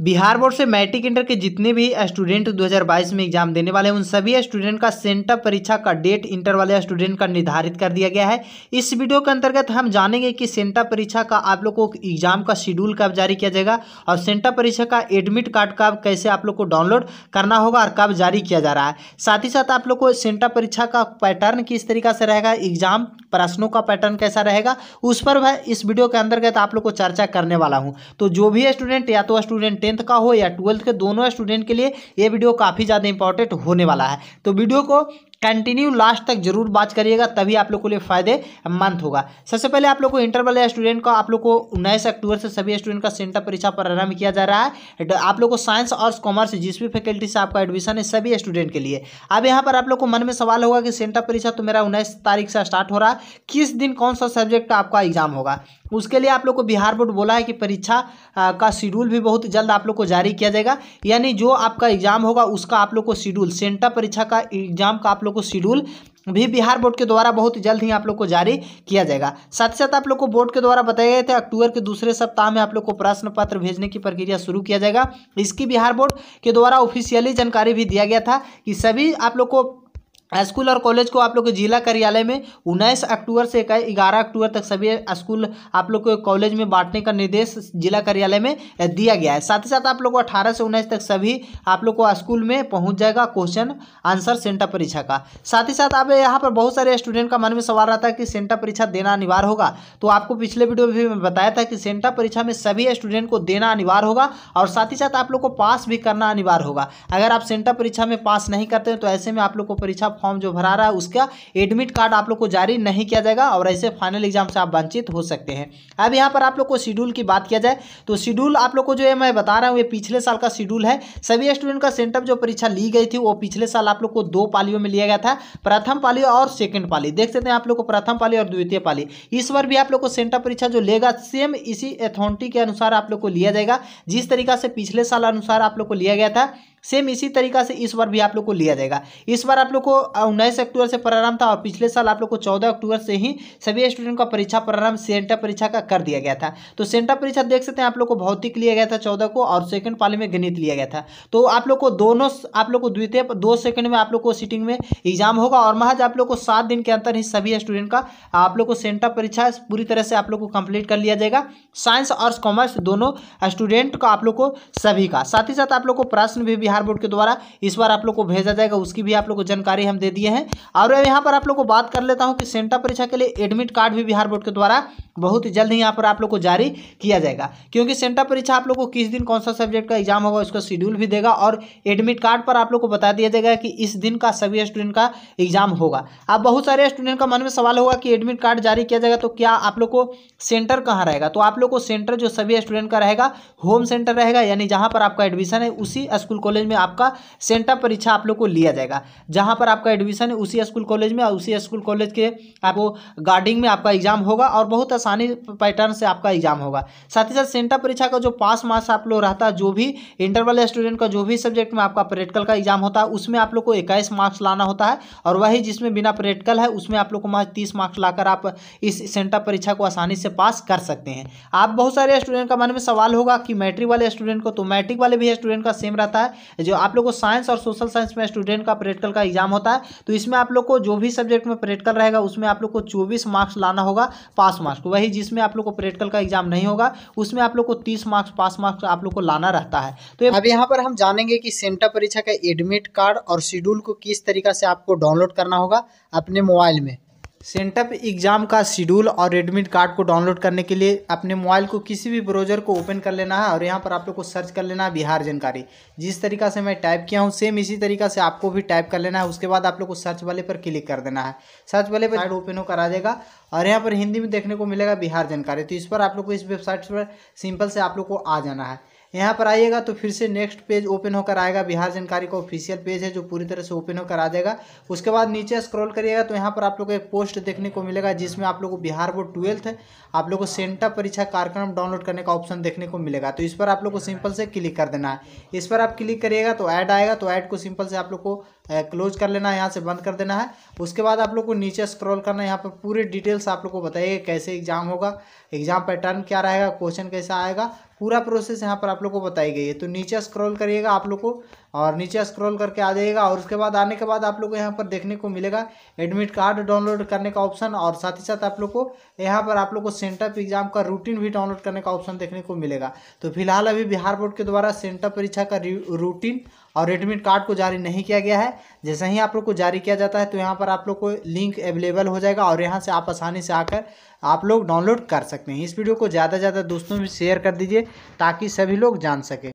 Bihar board से matric inter के जितने भी स्टूडेंट 2022 में एग्जाम देने वाले हैं उन सभी स्टूडेंट का सेंटर परीक्षा का डेट इंटर वाले स्टूडेंट का निर्धारित कर दिया गया है इस वीडियो के अंतर्गत हम जानेंगे कि सेंटर परीक्षा का आप लोग को एग्जाम का शेड्यूल कब जारी किया जाएगा और सेंटर परीक्षा का एडमिट कार्ड कब कैसे आप लोग को डाउनलोड करना होगा और कब जारी किया जा रहा है साथ ही साथ आप लोग को सेंटर परीक्षा का पैटर्न किस तरीका से रहेगा एग्जाम प्रश्नों का पैटर्न कैसा रहेगा उस पर मैं इस वीडियो के अंतर्गत आप लोग को चर्चा करने वाला हूँ तो जो भी स्टूडेंट या तो स्टूडेंट टेंथ का हो या ट्वेल्थ के दोनों स्टूडेंट के लिए ये वीडियो काफ़ी ज़्यादा इंपॉर्टेंट होने वाला है तो वीडियो को कंटिन्यू लास्ट तक जरूर बात करिएगा तभी आप लोग के लिए फायदे मंथ होगा सबसे पहले आप लोग को इंटर वाले स्टूडेंट का आप लोग को उन्नीस अक्टूबर से सभी स्टूडेंट का सेंटर परीक्षा प्रारंभ किया जा रहा है आप लोग को साइंस और कॉमर्स जिस भी फैकल्टी से आपका एडमिशन है सभी स्टूडेंट के लिए अब यहाँ पर आप लोग को मन में सवाल होगा कि सेंटर परीक्षा तो मेरा उन्नीस तारीख से स्टार्ट हो रहा है किस दिन कौन सा सब्जेक्ट का आपका एग्जाम होगा उसके लिए आप लोग को बिहार बोर्ड बोला है कि परीक्षा का शेड्यूल भी बहुत जल्द आप लोग को जारी किया जाएगा यानी जो आपका एग्जाम होगा उसका आप लोग को शेड्यूल सेंटर परीक्षा का एग्जाम का आप लोग लोग को शेड्यूल भी बिहार बोर्ड के द्वारा बहुत जल्द ही आप लोग को जारी किया जाएगा साथ ही साथ आप लोग को बोर्ड के द्वारा बताया गया था अक्टूबर के दूसरे सप्ताह में आप लोग को प्रश्न पत्र भेजने की प्रक्रिया शुरू किया जाएगा इसकी बिहार बोर्ड के द्वारा ऑफिशियली जानकारी भी दिया गया था कि सभी आप लोग को स्कूल और कॉलेज को आप लोग के जिला कार्यालय में उन्नीस अक्टूबर से ग्यारह अक्टूबर तक सभी स्कूल आप लोग को कॉलेज में बांटने का निर्देश जिला कार्यालय में दिया गया है साथ ही साथ आप लोग को अठारह से उन्नीस तक सभी आप लोग को स्कूल में पहुंच जाएगा क्वेश्चन आंसर सेंटर परीक्षा का साथ ही साथ आप यहाँ पर बहुत सारे स्टूडेंट का मन में सवाल रहा था कि सेंटर परीक्षा देना अनिवार्य होगा तो आपको पिछले वीडियो में भी बताया था कि सेंटर परीक्षा में सभी स्टूडेंट को देना अनिवार्य होगा और साथ ही साथ आप लोग को पास भी करना अनिवार्य होगा अगर आप सेंटर परीक्षा में पास नहीं करते हैं तो ऐसे में आप लोग को परीक्षा फॉर्म जो भरा रहा है उसका एडमिट कार्ड आप लोग को जारी नहीं किया जाएगा और ऐसे फाइनल एग्जाम से आप वंचित हो सकते हैं अब यहाँ पर आप लोग को शेड्यूल की बात किया जाए तो शेड्यूल आप लोग को जो है मैं बता रहा हूँ ये पिछले साल का शेड्यूल है सभी स्टूडेंट का सेंटअप जो परीक्षा ली गई थी वो पिछले साल आप लोग को दो पालियों में लिया गया था प्रथम पाली और सेकेंड पाली देख सकते हैं आप लोग को प्रथम पाली और द्वितीय पाली इस बार भी आप लोग को सेंटअप परीक्षा जो लेगा सेम इसी अथॉरिटी के अनुसार आप लोग को लिया जाएगा जिस तरीका से पिछले साल अनुसार आप लोग को लिया गया था सेम इसी तरीका से इस बार भी आप लोग को लिया जाएगा इस बार आप लोग को उन्नीस अक्टूबर से प्रारंभ था और पिछले साल आप लोग को चौदह अक्टूबर से ही सभी स्टूडेंट का परीक्षा प्रारंभ सेंटर परीक्षा का कर दिया गया था तो सेंटर परीक्षा देख सकते हैं आप लोग को भौतिक लिया गया था चौदह को और सेकंड पाले में गणित लिया गया था तो आप लोग को दोनों आप लोग को द्वितीय दो सेकंड में आप लोग को सिटिंग में एग्जाम होगा और महज आप लोग को सात दिन के अंतर ही सभी स्टूडेंट का आप लोग को सेंटर परीक्षा पूरी तरह से आप लोग को कंप्लीट कर लिया जाएगा साइंस और कॉमर्स दोनों स्टूडेंट का आप लोग को सभी का साथ ही साथ आप लोग को प्रश्न भी बिहार बोर्ड के द्वारा इस बार आप लोग को भेजा जाएगा उसकी भी आप लोग को जानकारी हम दे दिए हैं और यहाँ पर आप लोग को बात कर लेता हूँ कि सेंटा परीक्षा के लिए एडमिट कार्ड भी बिहार बोर्ड के द्वारा बहुत ही जल्द ही यहाँ पर आप लोग को जारी किया जाएगा क्योंकि सेंटा परीक्षा आप लोग को किस दिन कौन सा सब्जेक्ट का एग्जाम होगा उसका शेड्यूल भी देगा और एडमिट कार्ड पर आप लोग को बता दिया जाएगा कि इस दिन का सभी स्टूडेंट का एग्जाम होगा अब बहुत सारे स्टूडेंट का मन में सवाल होगा कि एडमिट कार्ड जारी किया जाएगा तो क्या आप लोग को सेंटर कहाँ रहेगा तो आप लोग को सेंटर जो सभी स्टूडेंट का रहेगा होम सेंटर रहेगा यानी जहाँ पर आपका एडमिशन है उसी स्कूल कॉलेज कॉलेज में आपका सेंटर परीक्षा आप लोग को लिया जाएगा जहाँ पर आपका एडमिशन है उसी स्कूल कॉलेज में और उसी स्कूल कॉलेज के आपको गार्डिंग में आपका एग्जाम होगा और बहुत आसानी पैटर्न से आपका एग्जाम होगा साथ ही साथ सेंटर परीक्षा का जो पास मार्क्स आप लोग रहता है जो भी इंटरवल स्टूडेंट का जो भी सब्जेक्ट में आपका प्रैक्टिकल का एग्जाम होता है उसमें आप लोग को इक्कीस मार्क्स लाना होता है और वही जिसमें बिना प्रैक्टिकल है उसमें आप लोग को मार्क्स तीस मार्क्स लाकर आप इस सेंटर परीक्षा को आसानी से पास कर सकते हैं आप बहुत सारे स्टूडेंट का मन में सवाल होगा कि मैट्रिक वाले स्टूडेंट को तो मैट्रिक वाले भी स्टूडेंट का सेम रहता है जो आप लोग को साइंस और सोशल साइंस में स्टूडेंट का प्रैक्टिकल का एग्जाम होता है तो इसमें आप लोग को जो भी सब्जेक्ट में प्रैक्टिकल रहेगा उसमें आप लोग को चौबीस मार्क्स लाना होगा पास मार्क्स वही जिसमें आप लोग को प्रैक्टिकल का एग्जाम नहीं होगा उसमें आप लोग को तीस मार्क्स पास मार्क्स आप लोग को लाना रहता है तो अब यहाँ पर हम जानेंगे कि सेंटर परीक्षा का एडमिट कार्ड और शेड्यूल को किस तरीका से आपको डाउनलोड करना होगा अपने मोबाइल में सेंटअप एग्ज़ाम का शेड्यूल और एडमिट कार्ड को डाउनलोड करने के लिए अपने मोबाइल को किसी भी ब्राउज़र को ओपन कर लेना है और यहाँ पर आप लोग को सर्च कर लेना है बिहार जानकारी जिस तरीका से मैं टाइप किया हूँ सेम इसी तरीका से आपको भी टाइप कर लेना है उसके बाद आप लोग को सर्च वाले पर क्लिक कर देना है सर्च वाले पर कार्ड ओपन होकर आ जाएगा और यहाँ पर हिंदी में देखने को मिलेगा बिहार जानकारी तो इस पर आप लोग को इस वेबसाइट पर सिंपल से आप लोग को आ जाना है यहाँ पर आइएगा तो फिर से नेक्स्ट पेज ओपन होकर आएगा बिहार जानकारी का ऑफिशियल पेज है जो पूरी तरह से ओपन होकर आ जाएगा उसके बाद नीचे स्क्रॉल करिएगा तो यहाँ पर आप लोग को एक पोस्ट देखने को मिलेगा जिसमें आप लोग को बिहार बोर्ड ट्वेल्थ आप लोग को सेंटर परीक्षा कार्यक्रम डाउनलोड करने का ऑप्शन देखने को मिलेगा तो इस पर आप लोग को सिंपल से क्लिक कर देना है इस पर आप क्लिक करिएगा तो ऐड आएगा तो ऐड को सिंपल से आप लोग को क्लोज कर लेना है यहाँ से बंद कर देना है उसके बाद आप लोग को नीचे स्क्रॉल करना है यहाँ पर पूरे डिटेल्स आप लोग को बताइएगा कैसे एग्जाम होगा एग्जाम पैटर्न क्या रहेगा क्वेश्चन कैसा आएगा पूरा प्रोसेस यहाँ पर आप लोग को बताई गई है तो नीचे स्क्रॉल करिएगा आप लोग को और नीचे स्क्रॉल करके आ जाएगा और उसके बाद आने के बाद आप लोग को यहाँ पर देखने को मिलेगा एडमिट कार्ड डाउनलोड करने का ऑप्शन और साथ ही साथ आप लोग को यहाँ पर आप लोग को सेंटअप एग्जाम का रूटीन भी डाउनलोड करने का ऑप्शन देखने को मिलेगा तो फिलहाल अभी बिहार बोर्ड के द्वारा सेंटअप परीक्षा का रूटीन और एडमिट कार्ड को जारी नहीं किया गया है जैसे ही आप लोग को जारी किया जाता है तो यहाँ पर आप लोग को लिंक अवेलेबल हो जाएगा और यहाँ से आप आसानी से आकर आप लोग डाउनलोड कर सकते हैं इस वीडियो को ज़्यादा से ज़्यादा दोस्तों में शेयर कर दीजिए ताकि सभी लोग जान सकें